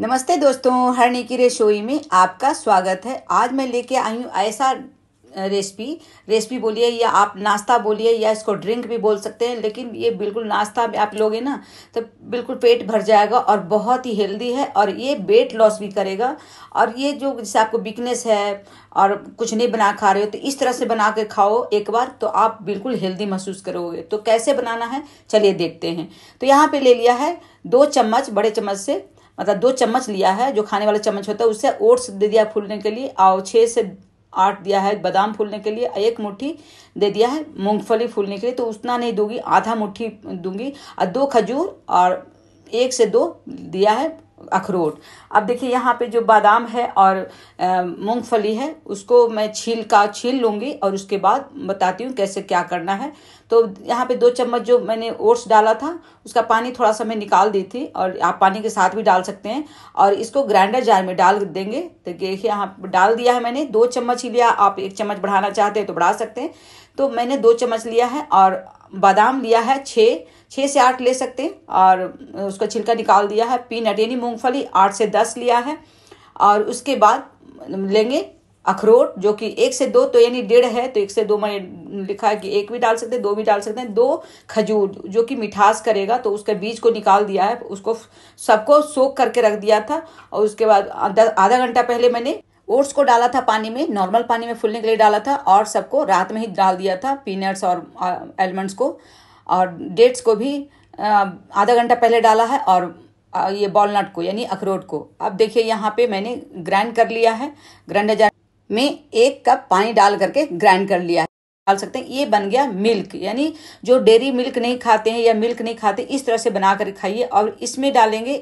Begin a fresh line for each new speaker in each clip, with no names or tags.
नमस्ते दोस्तों हरणी की रेसोई में आपका स्वागत है आज मैं लेके आई हूँ ऐसा रेसिपी रेसिपी बोलिए या आप नाश्ता बोलिए या इसको ड्रिंक भी बोल सकते हैं लेकिन ये बिल्कुल नाश्ता आप लोगे ना तो बिल्कुल पेट भर जाएगा और बहुत ही हेल्दी है और ये वेट लॉस भी करेगा और ये जो जैसे आपको वीकनेस है और कुछ नहीं बना खा रहे हो तो इस तरह से बना के खाओ एक बार तो आप बिल्कुल हेल्दी महसूस करोगे तो कैसे बनाना है चलिए देखते हैं तो यहाँ पर ले लिया है दो चम्मच बड़े चम्मच से मतलब दो चम्मच लिया है जो खाने वाला चम्मच होता है उससे ओट्स दे दिया फूलने के लिए और छः से आठ दिया है बादाम फूलने के लिए एक मुट्ठी दे दिया है मूंगफली फूलने के लिए तो उतना नहीं दूंगी आधा मुट्ठी दूंगी और दो खजूर और एक से दो दिया है अखरोट अब देखिए यहाँ पे जो बादाम है और मूंगफली है उसको मैं छील का छील लूँगी और उसके बाद बताती हूँ कैसे क्या करना है तो यहाँ पे दो चम्मच जो मैंने ओट्स डाला था उसका पानी थोड़ा सा मैं निकाल दी थी और आप पानी के साथ भी डाल सकते हैं और इसको ग्राइंडर जार में डाल देंगे तो देखिए यहाँ डाल दिया है मैंने दो चम्मच ही लिया आप एक चम्मच बढ़ाना चाहते हैं तो बढ़ा सकते हैं तो मैंने दो चम्मच लिया है और बादाम लिया है छः छः से आठ ले सकते हैं और उसका छिलका निकाल दिया है पीनट यानी मूँगफली आठ से दस लिया है और उसके बाद लेंगे अखरोट जो कि एक से दो तो यानी डेढ़ है तो एक से दो मैंने लिखा है कि एक भी डाल सकते हैं दो भी डाल सकते हैं दो खजूर जो कि मिठास करेगा तो उसके बीज को निकाल दिया है उसको सबको सोख करके रख दिया था और उसके बाद आधा घंटा पहले मैंने ओट्स को डाला था पानी में नॉर्मल पानी में फूलने के लिए डाला था और सबको रात में ही डाल दिया था पीनट्स और एलमंड्स को और डेट्स को भी आधा घंटा पहले डाला है और ये बॉलनट को यानी अखरोट को अब देखिए यहाँ पे मैंने ग्राइंड कर लिया है ग्राइंडर में एक कप पानी डाल करके ग्राइंड कर लिया है डाल सकते हैं ये बन गया मिल्क यानी जो डेयरी मिल्क नहीं खाते हैं या मिल्क नहीं खाते इस तरह से बना कर खाइए और इसमें डालेंगे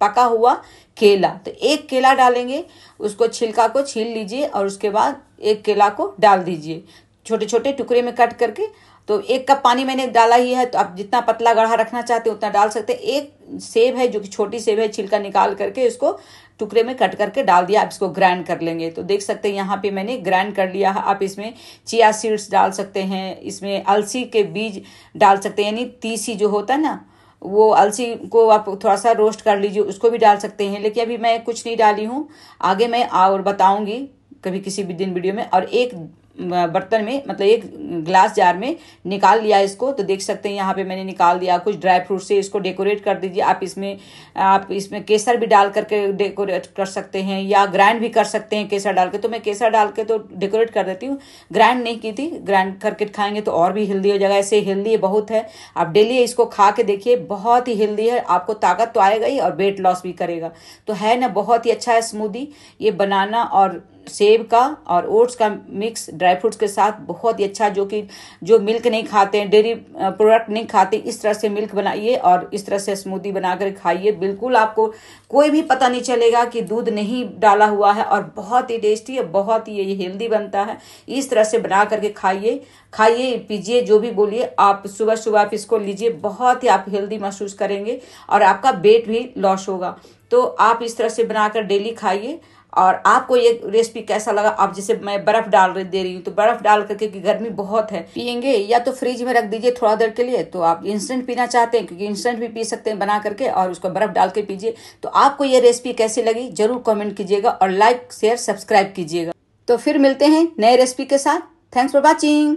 पका हुआ केला तो एक केला डालेंगे उसको छिलका को छील लीजिए और उसके बाद एक केला को डाल दीजिए छोटे छोटे टुकड़े में कट करके तो एक कप पानी मैंने डाला ही है तो आप जितना पतला गढ़ा रखना चाहते हैं उतना डाल सकते हैं एक सेब है जो कि छोटी सेब है छिलका निकाल करके इसको टुकड़े में कट करके डाल दिया आप इसको ग्राइंड कर लेंगे तो देख सकते हैं यहाँ पे मैंने ग्राइंड कर लिया है आप इसमें चिया सीड्स डाल सकते हैं इसमें अलसी के बीज डाल सकते हैं यानी तीसी जो होता है ना वो अलसी को आप थोड़ा सा रोस्ट कर लीजिए उसको भी डाल सकते हैं लेकिन अभी मैं कुछ नहीं डाली हूँ आगे मैं और बताऊंगी कभी किसी भी दिन वीडियो में और एक बर्तन में मतलब एक ग्लास जार में निकाल लिया इसको तो देख सकते हैं यहाँ पे मैंने निकाल दिया कुछ ड्राई फ्रूट से इसको डेकोरेट कर दीजिए आप इसमें आप इसमें केसर भी डाल करके डेकोरेट कर सकते हैं या ग्राइंड भी कर सकते हैं केसर डाल के तो मैं केसर डाल के तो डेकोरेट कर देती हूँ ग्राइंड नहीं की थी ग्राइंड करके खाएंगे तो और भी हेल्दी हो जाएगा ऐसे हेल्दी बहुत है आप डेली इसको खा के देखिए बहुत ही हेल्दी है आपको ताकत तो आएगा ही और वेट लॉस भी करेगा तो है ना बहुत ही अच्छा है स्मूदी ये बनाना और सेब का और ओट्स का मिक्स ड्राई फ्रूट्स के साथ बहुत ही अच्छा जो कि जो मिल्क नहीं खाते हैं डेयरी प्रोडक्ट नहीं खाते इस तरह से मिल्क बनाइए और इस तरह से स्मूदी बनाकर खाइए बिल्कुल आपको कोई भी पता नहीं चलेगा कि दूध नहीं डाला हुआ है और बहुत ही टेस्टी और बहुत ही ये हेल्दी बनता है इस तरह से बना करके खाइए खाइए पीजिए जो भी बोलिए आप सुबह सुबह आप इसको लीजिए बहुत ही आप हेल्दी महसूस करेंगे और आपका वेट भी लॉस होगा तो आप इस तरह से बनाकर डेली खाइए और आपको ये रेसिपी कैसा लगा आप जैसे मैं बर्फ डाल रही दे रही हूँ तो बर्फ डाल करके कि गर्मी बहुत है पियेंगे या तो फ्रिज में रख दीजिए थोड़ा देर के लिए तो आप इंस्टेंट पीना चाहते हैं क्योंकि इंस्टेंट भी पी सकते हैं बना करके और उसको बर्फ डाल के पीजिए तो आपको ये रेसिपी कैसी लगी जरूर कॉमेंट कीजिएगा और लाइक शेयर सब्सक्राइब कीजिएगा तो फिर मिलते हैं नए रेसिपी के साथ थैंक्स फॉर वॉचिंग